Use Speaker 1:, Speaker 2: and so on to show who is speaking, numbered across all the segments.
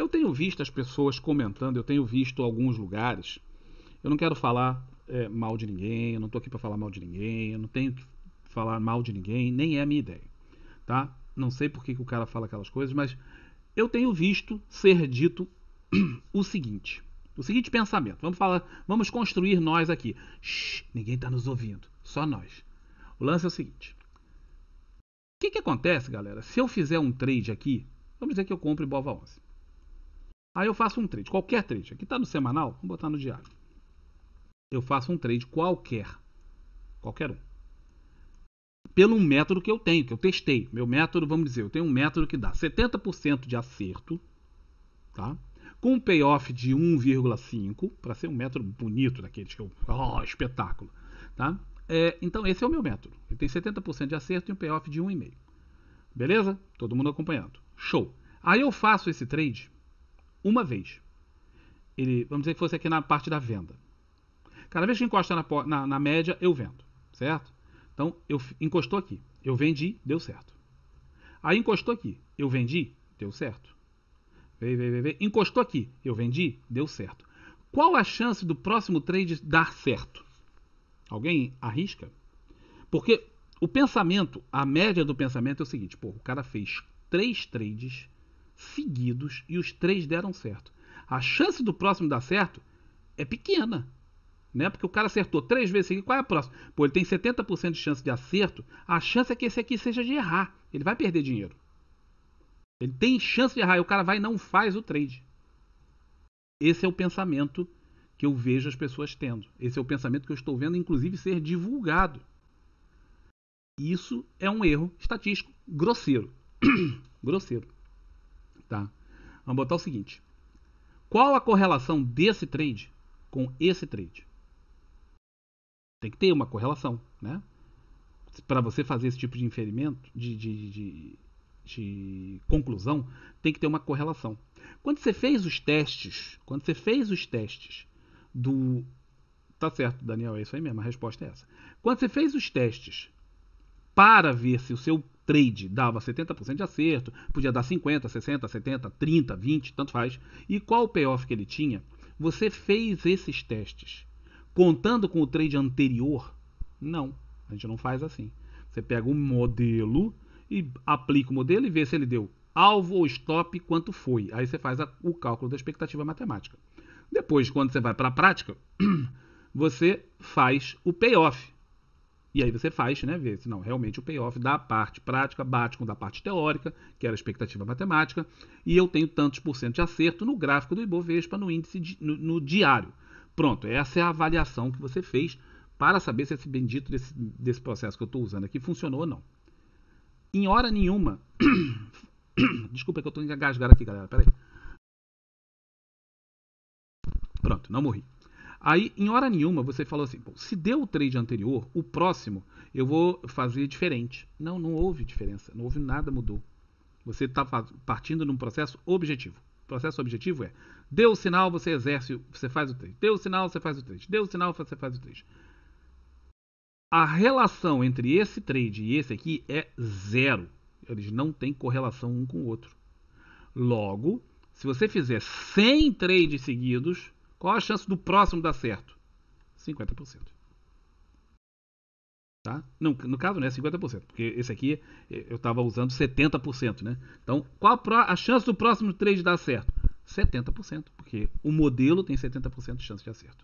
Speaker 1: Eu tenho visto as pessoas comentando, eu tenho visto alguns lugares. Eu não quero falar é, mal de ninguém, eu não estou aqui para falar mal de ninguém, eu não tenho que falar mal de ninguém, nem é a minha ideia, tá? Não sei por que, que o cara fala aquelas coisas, mas eu tenho visto ser dito o seguinte, o seguinte pensamento. Vamos falar, vamos construir nós aqui. Shhh, ninguém está nos ouvindo, só nós. O lance é o seguinte. O que, que acontece, galera? Se eu fizer um trade aqui, vamos dizer que eu compro Bova 11. Aí eu faço um trade, qualquer trade. Aqui está no semanal, vou botar no diário. Eu faço um trade qualquer. Qualquer um. Pelo método que eu tenho, que eu testei. Meu método, vamos dizer, eu tenho um método que dá 70% de acerto, tá? com um payoff de 1,5, para ser um método bonito daqueles que eu. Oh, espetáculo! Tá? É, então, esse é o meu método. Ele tem 70% de acerto e um payoff de 1,5. Beleza? Todo mundo acompanhando. Show! Aí eu faço esse trade uma vez. Ele, vamos dizer que fosse aqui na parte da venda. Cada vez que encosta na, na, na média, eu vendo, certo? Então, eu encostou aqui, eu vendi, deu certo. Aí encostou aqui, eu vendi, deu certo. vem, vem, vem. Encostou aqui, eu vendi, deu certo. Qual a chance do próximo trade dar certo? Alguém arrisca? Porque o pensamento, a média do pensamento é o seguinte: pô, o cara fez três trades seguidos e os três deram certo. A chance do próximo dar certo é pequena. Né? Porque o cara acertou três vezes seguidas. Assim, qual é a próxima? Pô, ele tem 70% de chance de acerto. A chance é que esse aqui seja de errar. Ele vai perder dinheiro. Ele tem chance de errar. E o cara vai e não faz o trade. Esse é o pensamento que eu vejo as pessoas tendo. Esse é o pensamento que eu estou vendo, inclusive, ser divulgado. Isso é um erro estatístico grosseiro. grosseiro. Tá? Vamos botar o seguinte. Qual a correlação desse trade com esse trade? Tem que ter uma correlação, né? Para você fazer esse tipo de inferimento, de, de, de, de conclusão, tem que ter uma correlação. Quando você fez os testes, quando você fez os testes do Tá certo, Daniel, é isso aí mesmo, a resposta é essa. Quando você fez os testes para ver se o seu trade dava 70% de acerto, podia dar 50, 60, 70, 30, 20, tanto faz. E qual o payoff que ele tinha? Você fez esses testes contando com o trade anterior? Não, a gente não faz assim. Você pega um modelo e aplica o modelo e vê se ele deu alvo ou stop, quanto foi. Aí você faz a, o cálculo da expectativa matemática. Depois, quando você vai para a prática, você faz o payoff. E aí você faz, né? Vê se não, realmente o payoff da parte prática bate com da parte teórica, que era a expectativa matemática, e eu tenho tantos por cento de acerto no gráfico do Ibovespa no índice no, no, diário. Pronto, essa é a avaliação que você fez para saber se esse bendito desse, desse processo que eu estou usando aqui funcionou ou não. Em hora nenhuma. Desculpa que eu estou engasgado aqui, galera. Peraí. Pronto, não morri. Aí, em hora nenhuma, você falou assim: Bom, se deu o trade anterior, o próximo eu vou fazer diferente. Não, não houve diferença, não houve nada, mudou. Você está partindo num processo objetivo. O processo objetivo é: deu o sinal, você exerce, você faz o trade. Deu o sinal, você faz o trade. Deu o sinal, você faz o trade. A relação entre esse trade e esse aqui é zero. Eles não têm correlação um com o outro. Logo, se você fizer 100 trades seguidos, qual a chance do próximo dar certo? 50%. Tá? Não, no caso, né, 50%, porque esse aqui eh, eu estava usando 70%, né? Então, qual a chance do próximo trade dar certo? 70%, porque o modelo tem 70% de chance de acerto.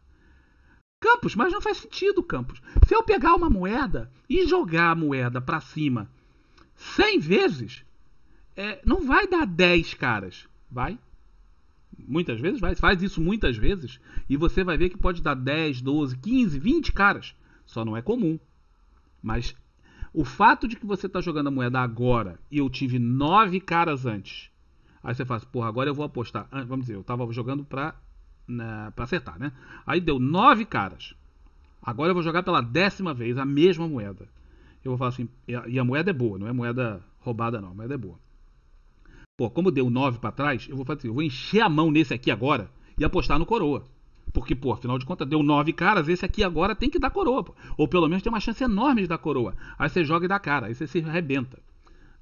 Speaker 1: Campos, mas não faz sentido, Campos. Se eu pegar uma moeda e jogar a moeda para cima 100 vezes, é, não vai dar 10 caras, vai muitas vezes, vai, faz isso muitas vezes e você vai ver que pode dar 10, 12, 15, 20 caras. Só não é comum. Mas o fato de que você está jogando a moeda agora e eu tive 9 caras antes. Aí você faz, assim, porra, agora eu vou apostar. Ah, vamos dizer, eu estava jogando para né, acertar, né? Aí deu 9 caras. Agora eu vou jogar pela décima vez a mesma moeda. Eu vou falar assim, e a, e a moeda é boa, não é moeda roubada não, a moeda é boa. Pô, como deu 9 para trás, eu vou fazer, assim, eu vou encher a mão nesse aqui agora e apostar no Coroa. Porque, pô, afinal de contas, deu nove caras, esse aqui agora tem que dar coroa, pô. Ou pelo menos tem uma chance enorme de dar coroa. Aí você joga e dá cara, aí você se arrebenta.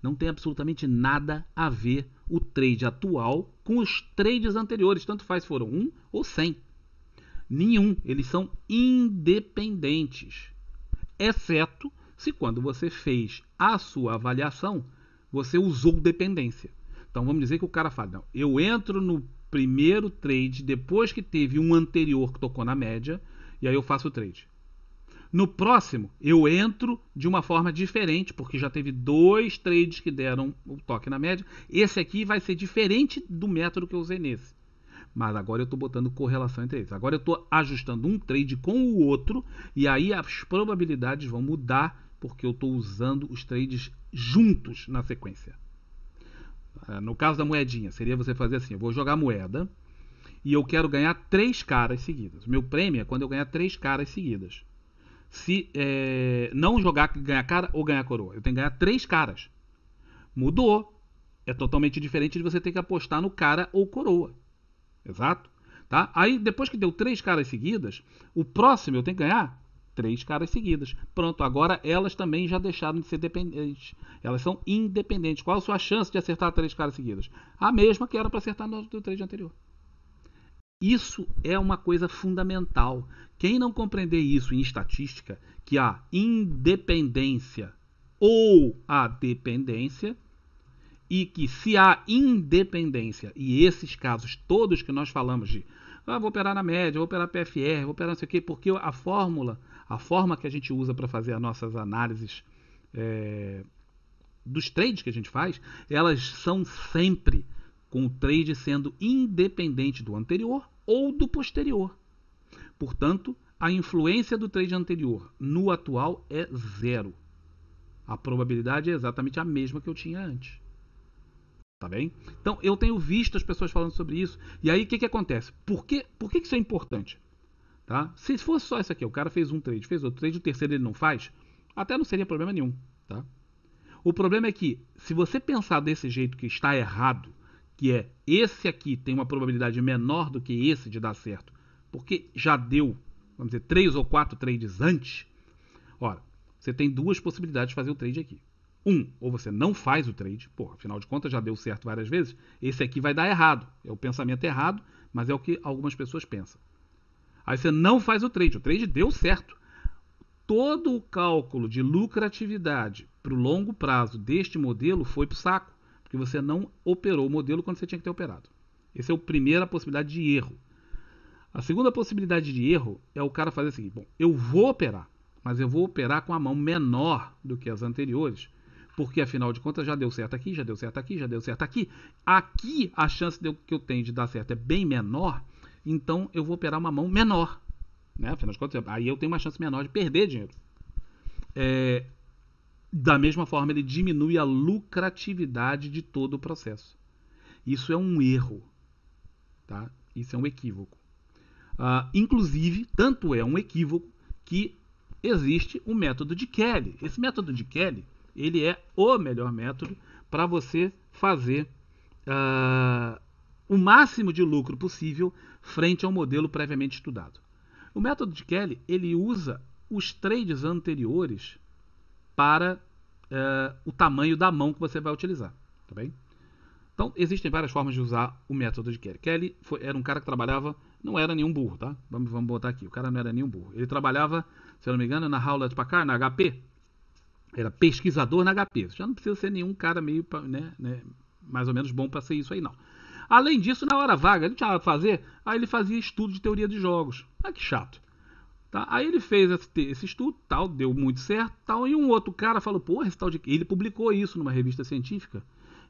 Speaker 1: Não tem absolutamente nada a ver o trade atual com os trades anteriores, tanto faz foram um ou cem. Nenhum, eles são independentes. Exceto se quando você fez a sua avaliação, você usou dependência. Então vamos dizer que o cara fala: não, eu entro no primeiro trade depois que teve um anterior que tocou na média, e aí eu faço o trade. No próximo, eu entro de uma forma diferente, porque já teve dois trades que deram o toque na média. Esse aqui vai ser diferente do método que eu usei nesse. Mas agora eu estou botando correlação entre eles. Agora eu estou ajustando um trade com o outro, e aí as probabilidades vão mudar, porque eu estou usando os trades juntos na sequência. É, no caso da moedinha, seria você fazer assim: eu vou jogar moeda e eu quero ganhar três caras seguidas. Meu prêmio é quando eu ganhar três caras seguidas. Se é, não jogar ganhar cara ou ganhar coroa, eu tenho que ganhar três caras. Mudou. É totalmente diferente de você ter que apostar no cara ou coroa. Exato? Tá? Aí depois que deu três caras seguidas, o próximo eu tenho que ganhar Três caras seguidas. Pronto, agora elas também já deixaram de ser dependentes. Elas são independentes. Qual a sua chance de acertar três caras seguidas? A mesma que era para acertar no trade anterior. Isso é uma coisa fundamental. Quem não compreender isso em estatística, que a independência ou a dependência, e que se há independência, e esses casos todos que nós falamos de ah, vou operar na média, vou operar PFR, vou operar não sei o quê, porque a fórmula, a forma que a gente usa para fazer as nossas análises é, dos trades que a gente faz, elas são sempre com o trade sendo independente do anterior ou do posterior. Portanto, a influência do trade anterior no atual é zero. A probabilidade é exatamente a mesma que eu tinha antes. Tá bem? Então, eu tenho visto as pessoas falando sobre isso. E aí, o que, que acontece? Por, que, por que, que isso é importante? Tá? Se fosse só isso aqui, o cara fez um trade, fez outro trade, o terceiro ele não faz, até não seria problema nenhum. Tá? O problema é que, se você pensar desse jeito que está errado, que é esse aqui tem uma probabilidade menor do que esse de dar certo, porque já deu, vamos dizer, três ou quatro trades antes, ora, você tem duas possibilidades de fazer o trade aqui. Um, ou você não faz o trade, pô, afinal de contas já deu certo várias vezes, esse aqui vai dar errado. É o pensamento errado, mas é o que algumas pessoas pensam. Aí você não faz o trade, o trade deu certo. Todo o cálculo de lucratividade para o longo prazo deste modelo foi para o saco, porque você não operou o modelo quando você tinha que ter operado. Essa é a primeira possibilidade de erro. A segunda possibilidade de erro é o cara fazer o seguinte: bom, eu vou operar, mas eu vou operar com a mão menor do que as anteriores, porque afinal de contas já deu certo aqui, já deu certo aqui, já deu certo aqui. Aqui a chance de, que eu tenho de dar certo é bem menor, então eu vou operar uma mão menor. Né? Afinal de contas, aí eu tenho uma chance menor de perder dinheiro. É, da mesma forma, ele diminui a lucratividade de todo o processo. Isso é um erro. Tá? Isso é um equívoco. Uh, inclusive, tanto é um equívoco que existe o método de Kelly. Esse método de Kelly ele é o melhor método para você fazer uh, o máximo de lucro possível frente ao modelo previamente estudado. O método de Kelly ele usa os trades anteriores para uh, o tamanho da mão que você vai utilizar, tá bem? Então existem várias formas de usar o método de Kelly. Kelly foi, era um cara que trabalhava, não era nenhum burro, tá? Vamos, vamos botar aqui, o cara não era nenhum burro. Ele trabalhava, se eu não me engano, na Hewlett Packard, na HP, era pesquisador na HP. Já não precisa ser nenhum cara meio, né, né mais ou menos bom para ser isso aí, não. Além disso, na hora vaga, ele tinha ia fazer, aí ele fazia estudo de teoria de jogos. Ah, que chato. Tá? Aí ele fez esse, esse estudo, tal, deu muito certo, tal, e um outro cara falou, porra, esse tal de... Ele publicou isso numa revista científica,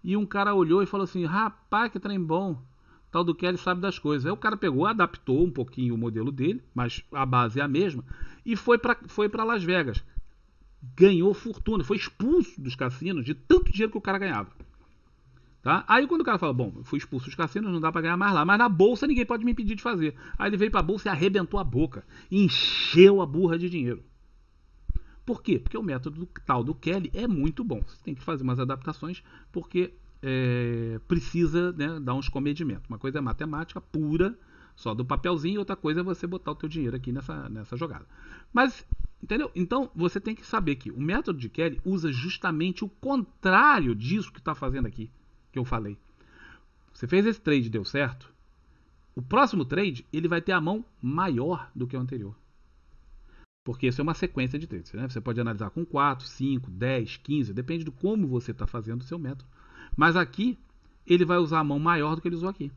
Speaker 1: e um cara olhou e falou assim, rapaz, que trem bom, tal do que ele sabe das coisas. Aí o cara pegou, adaptou um pouquinho o modelo dele, mas a base é a mesma, e foi para foi pra Las Vegas ganhou fortuna, foi expulso dos cassinos de tanto dinheiro que o cara ganhava. Tá? Aí quando o cara fala, bom, fui expulso dos cassinos, não dá para ganhar mais lá, mas na bolsa ninguém pode me impedir de fazer. Aí ele veio para a bolsa e arrebentou a boca, encheu a burra de dinheiro. Por quê? Porque o método tal do Kelly é muito bom. Você tem que fazer umas adaptações porque é, precisa né, dar uns comedimentos. Uma coisa é matemática pura, só do papelzinho, outra coisa é você botar o teu dinheiro aqui nessa, nessa jogada. Mas, entendeu? Então, você tem que saber que o método de Kelly usa justamente o contrário disso que está fazendo aqui, que eu falei. Você fez esse trade, deu certo? O próximo trade, ele vai ter a mão maior do que o anterior. Porque isso é uma sequência de trades. Né? Você pode analisar com 4, 5, 10, 15, depende de como você está fazendo o seu método. Mas aqui, ele vai usar a mão maior do que ele usou aqui.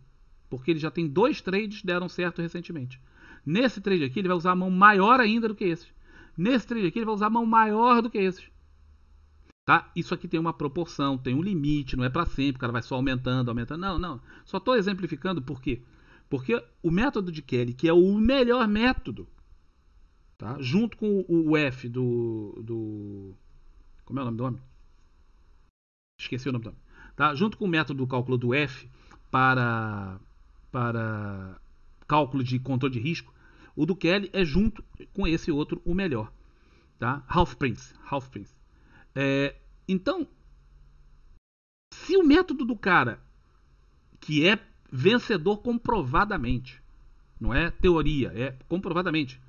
Speaker 1: Porque ele já tem dois trades que deram certo recentemente. Nesse trade aqui, ele vai usar a mão maior ainda do que esses. Nesse trade aqui, ele vai usar a mão maior do que esses. Tá? Isso aqui tem uma proporção, tem um limite, não é para sempre, o cara vai só aumentando, aumentando. Não, não. Só estou exemplificando por quê? Porque o método de Kelly, que é o melhor método, tá? junto com o F do, do. Como é o nome do homem? Esqueci o nome do homem. Tá? Junto com o método do cálculo do F para para cálculo de controle de risco, o do Kelly é junto com esse outro o melhor, tá? Half Prince, Half Prince. É, então, se o método do cara que é vencedor comprovadamente, não é teoria, é comprovadamente,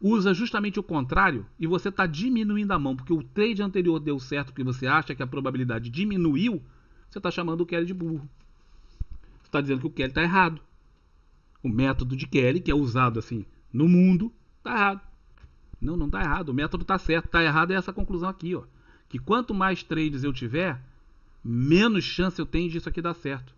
Speaker 1: usa justamente o contrário e você está diminuindo a mão porque o trade anterior deu certo que você acha que a probabilidade diminuiu, você está chamando o Kelly de burro. Você está dizendo que o Kelly está errado. O método de Kelly, que é usado assim no mundo, está errado. Não, não está errado. O método está certo. Está errado é essa conclusão aqui. Ó. Que quanto mais trades eu tiver, menos chance eu tenho disso aqui dar certo.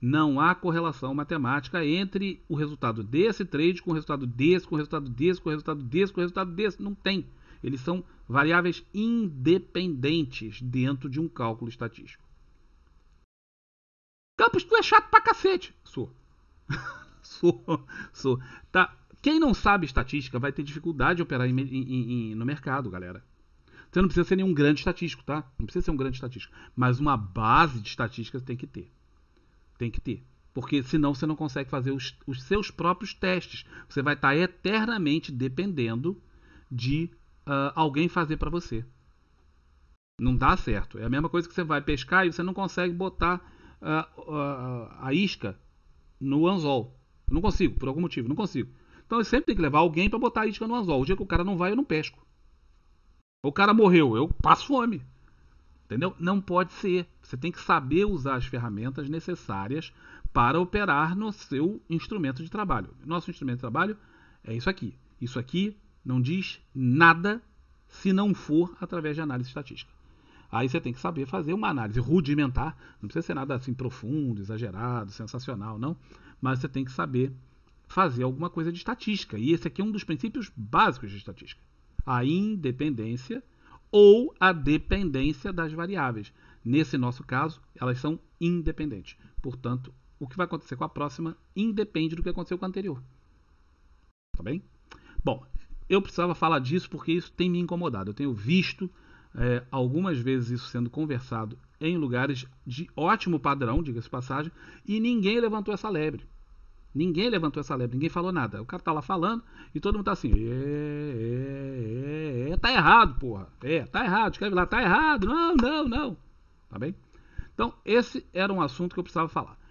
Speaker 1: Não há correlação matemática entre o resultado desse trade com o resultado desse, com o resultado desse, com o resultado desse, com o resultado desse. Não tem. Eles são variáveis independentes dentro de um cálculo estatístico. Campos, tu é chato pra cacete. Sou. sou, sou. Tá. Quem não sabe estatística vai ter dificuldade de operar em, em, em, no mercado, galera. Você não precisa ser nenhum grande estatístico, tá? Não precisa ser um grande estatístico. Mas uma base de estatística tem que ter. Tem que ter. Porque senão você não consegue fazer os, os seus próprios testes. Você vai estar tá eternamente dependendo de uh, alguém fazer para você. Não dá certo. É a mesma coisa que você vai pescar e você não consegue botar a, a, a isca no anzol. Eu não consigo, por algum motivo, não consigo. Então eu sempre tenho que levar alguém para botar a isca no anzol. O dia que o cara não vai, eu não pesco. O cara morreu, eu passo fome. Entendeu? Não pode ser. Você tem que saber usar as ferramentas necessárias para operar no seu instrumento de trabalho. Nosso instrumento de trabalho é isso aqui. Isso aqui não diz nada se não for através de análise estatística. Aí você tem que saber fazer uma análise rudimentar, não precisa ser nada assim profundo, exagerado, sensacional, não. Mas você tem que saber fazer alguma coisa de estatística. E esse aqui é um dos princípios básicos de estatística: a independência ou a dependência das variáveis. Nesse nosso caso, elas são independentes. Portanto, o que vai acontecer com a próxima independe do que aconteceu com a anterior. Tá bem? Bom, eu precisava falar disso porque isso tem me incomodado. Eu tenho visto é, algumas vezes isso sendo conversado em lugares de ótimo padrão, diga-se passagem, e ninguém levantou essa lebre. Ninguém levantou essa lebre, ninguém falou nada. O cara tá lá falando e todo mundo tá assim, é, é, é, é tá errado, porra. É, tá errado, escreve lá, tá errado, não, não, não. Tá bem? Então, esse era um assunto que eu precisava falar.